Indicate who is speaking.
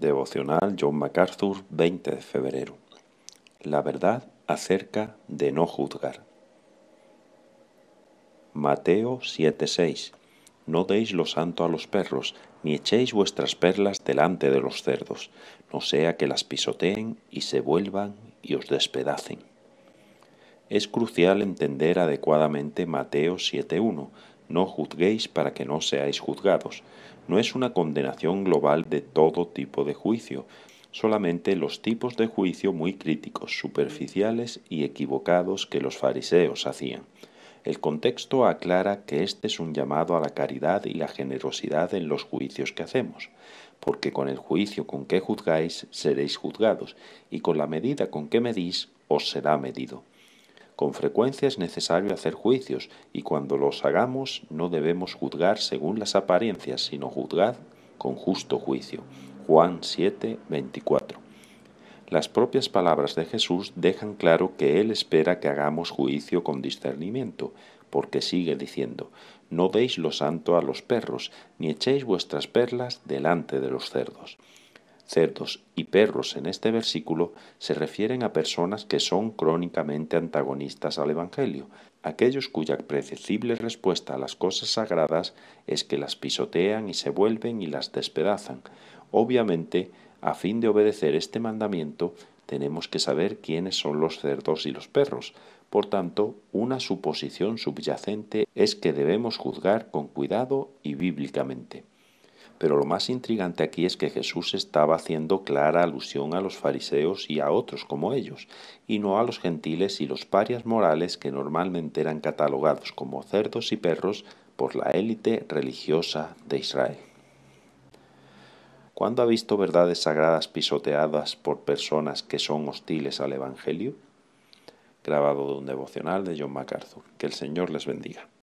Speaker 1: Devocional John MacArthur, 20 de febrero. La verdad acerca de no juzgar. Mateo 7:6. No deis lo santo a los perros, ni echéis vuestras perlas delante de los cerdos, no sea que las pisoteen y se vuelvan y os despedacen. Es crucial entender adecuadamente Mateo 7.1, no juzguéis para que no seáis juzgados. No es una condenación global de todo tipo de juicio, solamente los tipos de juicio muy críticos, superficiales y equivocados que los fariseos hacían. El contexto aclara que este es un llamado a la caridad y la generosidad en los juicios que hacemos, porque con el juicio con que juzgáis seréis juzgados, y con la medida con que medís os será medido. Con frecuencia es necesario hacer juicios, y cuando los hagamos no debemos juzgar según las apariencias, sino juzgad con justo juicio. Juan 7, Las propias palabras de Jesús dejan claro que Él espera que hagamos juicio con discernimiento, porque sigue diciendo, No deis lo santo a los perros, ni echéis vuestras perlas delante de los cerdos cerdos y perros en este versículo se refieren a personas que son crónicamente antagonistas al Evangelio, aquellos cuya predecible respuesta a las cosas sagradas es que las pisotean y se vuelven y las despedazan. Obviamente, a fin de obedecer este mandamiento, tenemos que saber quiénes son los cerdos y los perros. Por tanto, una suposición subyacente es que debemos juzgar con cuidado y bíblicamente. Pero lo más intrigante aquí es que Jesús estaba haciendo clara alusión a los fariseos y a otros como ellos, y no a los gentiles y los parias morales que normalmente eran catalogados como cerdos y perros por la élite religiosa de Israel. ¿Cuándo ha visto verdades sagradas pisoteadas por personas que son hostiles al Evangelio? Grabado de un devocional de John MacArthur. Que el Señor les bendiga.